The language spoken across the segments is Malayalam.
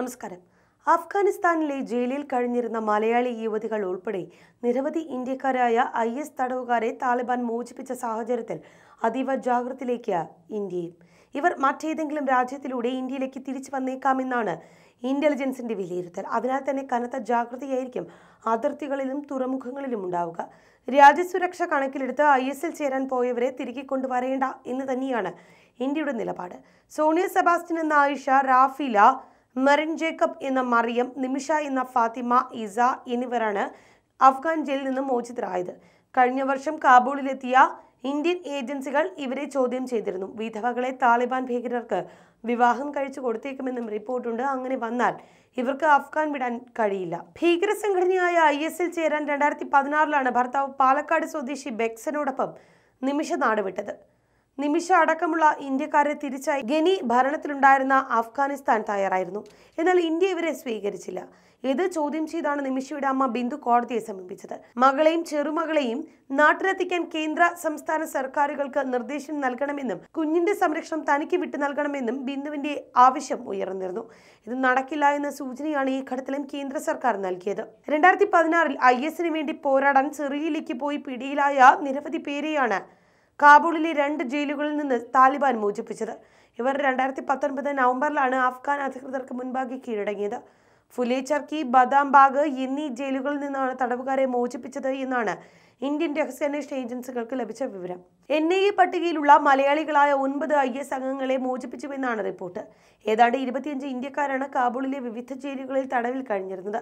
നമസ്കാരം അഫ്ഗാനിസ്ഥാനിലെ ജയിലിൽ കഴിഞ്ഞിരുന്ന മലയാളി യുവതികൾ ഉൾപ്പെടെ നിരവധി ഇന്ത്യക്കാരായ ഐ എസ് തടവുകാരെ താലിബാൻ മോചിപ്പിച്ച സാഹചര്യത്തിൽ അതീവ ജാഗ്രതയിലേക്ക് ഇന്ത്യയും ഇവർ മറ്റേതെങ്കിലും രാജ്യത്തിലൂടെ ഇന്ത്യയിലേക്ക് തിരിച്ചു വന്നേക്കാമെന്നാണ് ഇന്റലിജൻസിന്റെ വിലയിരുത്തൽ അതിനാൽ തന്നെ കനത്ത ജാഗ്രതയായിരിക്കും അതിർത്തികളിലും തുറമുഖങ്ങളിലും ഉണ്ടാവുക രാജ്യസുരക്ഷ കണക്കിലെടുത്ത് ഐ എസ് എൽ ചേരാൻ പോയവരെ തിരികെ കൊണ്ടുവരേണ്ട എന്ന് തന്നെയാണ് ഇന്ത്യയുടെ നിലപാട് സോണിയ സെബാസ്റ്റിൻ എന്ന ആയിഷ റാഫില മെറിൻ ജേക്കബ് എന്ന മറിയം നിമിഷ എന്ന ഫാത്തിമ ഇസ എന്നിവരാണ് അഫ്ഗാൻ ജയിലിൽ നിന്ന് മോചിതരായത് കഴിഞ്ഞ വർഷം കാബൂളിലെത്തിയ ഇന്ത്യൻ ഏജൻസികൾ ഇവരെ ചോദ്യം ചെയ്തിരുന്നു വിധവകളെ താലിബാൻ ഭീകരർക്ക് വിവാഹം കഴിച്ചു കൊടുത്തേക്കുമെന്നും റിപ്പോർട്ടുണ്ട് അങ്ങനെ വന്നാൽ ഇവർക്ക് അഫ്ഗാൻ വിടാൻ കഴിയില്ല ഭീകര സംഘടനയായ ഐ എൽ ചേരാൻ രണ്ടായിരത്തി പതിനാറിലാണ് ഭർത്താവ് പാലക്കാട് സ്വദേശി ബെക്സനോടൊപ്പം നിമിഷ നാടുവിട്ടത് നിമിഷ അടക്കമുള്ള ഇന്ത്യക്കാരെ തിരിച്ചായി ഗനി ഭരണത്തിലുണ്ടായിരുന്ന അഫ്ഗാനിസ്ഥാൻ തയ്യാറായിരുന്നു എന്നാൽ ഇന്ത്യ ഇവരെ സ്വീകരിച്ചില്ല ഇത് ചോദ്യം ചെയ്താണ് നിമിഷയുടെ അമ്മ ബിന്ദു കോടതിയെ സമീപിച്ചത് മകളെയും ചെറുമകളെയും നാട്ടിലെത്തിക്കാൻ കേന്ദ്ര സംസ്ഥാന സർക്കാരുകൾക്ക് നിർദ്ദേശം നൽകണമെന്നും കുഞ്ഞിന്റെ സംരക്ഷണം തനിക്ക് വിട്ടു നൽകണമെന്നും ബിന്ദുവിന്റെ ആവശ്യം ഉയർന്നിരുന്നു ഇത് നടക്കില്ല എന്ന സൂചനയാണ് ഈ ഘട്ടത്തിലും കേന്ദ്ര സർക്കാർ നൽകിയത് രണ്ടായിരത്തി പതിനാറിൽ ഐ എസിന് വേണ്ടി പോരാടാൻ ചെറിയിലേക്ക് പോയി പിടിയിലായ നിരവധി പേരെയാണ് കാബൂളിലെ രണ്ട് ജയിലുകളിൽ നിന്ന് താലിബാൻ മോചിപ്പിച്ചത് ഇവർ രണ്ടായിരത്തി പത്തൊൻപത് നവംബറിലാണ് അഫ്ഗാൻ അധികൃതർക്ക് മുൻപാകെ കീഴടങ്ങിയത് ഫുലേച്ചർക്കി ബദാംബാഗ് എന്നീ ജയിലുകളിൽ നിന്നാണ് തടവുകാരെ മോചിപ്പിച്ചത് എന്നാണ് ഇന്ത്യൻ രഹസ്യാന്വേഷണ ഏജൻസികൾക്ക് ലഭിച്ച വിവരം എൻ ഐ എ പട്ടികയിലുള്ള മലയാളികളായ ഒൻപത് ഐ എസ് അംഗങ്ങളെ മോചിപ്പിച്ചുവെന്നാണ് റിപ്പോർട്ട് ഏതാണ്ട് ഇരുപത്തിയഞ്ച് ഇന്ത്യക്കാരാണ് കാബൂളിലെ വിവിധ ജയിലുകളിൽ തടവിൽ കഴിഞ്ഞിരുന്നത്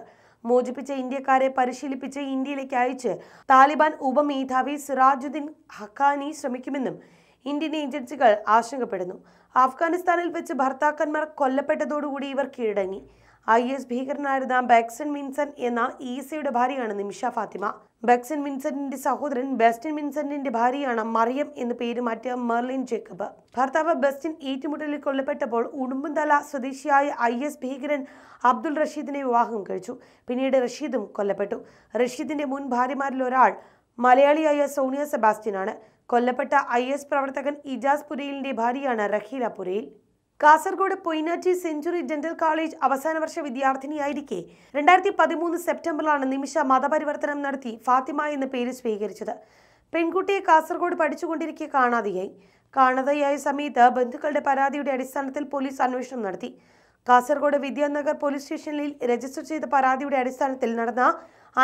മോചിപ്പിച്ച ഇന്ത്യക്കാരെ പരിശീലിപ്പിച്ച് ഇന്ത്യയിലേക്ക് അയച്ച് താലിബാൻ ഉപമേധാവി സിറാജുദ്ദീൻ ഹക്കാനി ശ്രമിക്കുമെന്നും ഇന്ത്യൻ ഏജൻസികൾ ആശങ്കപ്പെടുന്നു അഫ്ഗാനിസ്ഥാനിൽ വെച്ച് ഭർത്താക്കന്മാർ കൊല്ലപ്പെട്ടതോടുകൂടി ഇവർ കീഴടങ്ങി ഐ എസ് ഭീകരനായിരുന്ന ബെക്സൻ മിൻസൺ എന്ന ഈസയുടെ ഭാര്യയാണ് നിമിഷ ഫാത്തിമ ബെക്സൻ മിൻസന്റിന്റെ സഹോദരൻ ബെസ്റ്റിൻ മിൻസന്റിന്റെ ഭാര്യയാണ് മറിയം എന്ന് പേര് മാറ്റിയ മെർലിൻ ജേക്കബ് ഭർത്താവ് ബെസ്റ്റിൻ ഏറ്റുമുട്ടലിൽ കൊല്ലപ്പെട്ടപ്പോൾ ഉടുമ്പന്തല സ്വദേശിയായ ഐ എസ് ഭീകരൻ അബ്ദുൾ റഷീദിനെ വിവാഹം കഴിച്ചു പിന്നീട് റഷീദും കൊല്ലപ്പെട്ടു റഷീദിന്റെ മുൻ ഭാര്യമാരിൽ ഒരാൾ മലയാളിയായ സോണിയ സെബാസ്റ്റ്യനാണ് കൊല്ലപ്പെട്ട ഐ എസ് പ്രവർത്തകൻ ഇജാസ് പുരയിലിന്റെ ഭാര്യയാണ് Raheela Purayil Kasaragod Poinatti century dental college അവസാന വർഷ വിദ്യാർത്ഥിനിയായിരിക്കെ രണ്ടായിരത്തി പതിമൂന്ന് സെപ്റ്റംബറിലാണ് നിമിഷ മതപരിവർത്തനം നടത്തി ഫാത്തിമ എന്ന പേര് സ്വീകരിച്ചത് പെൺകുട്ടിയെ കാസർഗോഡ് പഠിച്ചുകൊണ്ടിരിക്കെ കാണാതെയായി കാണാതെയായ സമയത്ത് ബന്ധുക്കളുടെ പരാതിയുടെ അടിസ്ഥാനത്തിൽ പോലീസ് അന്വേഷണം നടത്തി കാസർഗോഡ് വിദ്യാനഗർ പോലീസ് സ്റ്റേഷനിൽ രജിസ്റ്റർ ചെയ്ത പരാതിയുടെ അടിസ്ഥാനത്തിൽ നടന്ന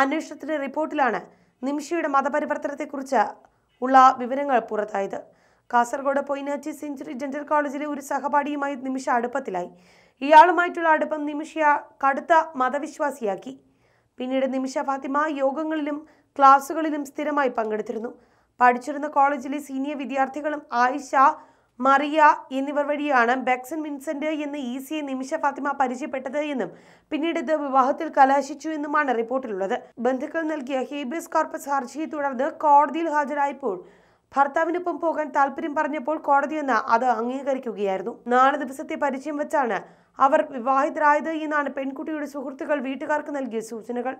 അന്വേഷണത്തിന്റെ റിപ്പോർട്ടിലാണ് നിമിഷയുടെ മതപരിവർത്തനത്തെക്കുറിച്ച് ഉള്ള വിവരങ്ങൾ പുറത്തായത് കാസർഗോഡ് പൊയ്നാച്ചി സെഞ്ചുറി ഡെന്റൽ കോളേജിലെ ഒരു സഹപാഠിയുമായി നിമിഷ അടുപ്പത്തിലായി ഇയാളുമായിട്ടുള്ള അടുപ്പം നിമിഷ കടുത്ത മതവിശ്വാസിയാക്കി പിന്നീട് നിമിഷ ഫാത്തിമ യോഗങ്ങളിലും ക്ലാസുകളിലും സ്ഥിരമായി പങ്കെടുത്തിരുന്നു പഠിച്ചിരുന്ന കോളേജിലെ സീനിയർ വിദ്യാർത്ഥികളും ആയിഷ മറിയ എന്നിവർ വഴിയാണ് ബെക്സൺ വിൻസെന്റ് എന്ന ഈസിയെ നിമിഷ ഫാത്തിമ പരിചയപ്പെട്ടത് എന്നും പിന്നീട് ഇത് വിവാഹത്തിൽ കലാശിച്ചു എന്നുമാണ് റിപ്പോർട്ടിലുള്ളത് ബന്ധുക്കൾ നൽകിയ ഹേബിയസ് കോർപ്പസ് ഹർജിയെ തുടർന്ന് കോടതിയിൽ ഹാജരായപ്പോൾ ഭർത്താവിനൊപ്പം പോകാൻ താല്പര്യം പറഞ്ഞപ്പോൾ കോടതിയെന്ന് അത് അംഗീകരിക്കുകയായിരുന്നു നാല് ദിവസത്തെ പരിചയം വെച്ചാണ് അവർ വിവാഹിതരായത് എന്നാണ് പെൺകുട്ടിയുടെ സുഹൃത്തുക്കൾ വീട്ടുകാർക്ക് നൽകിയ സൂചനകൾ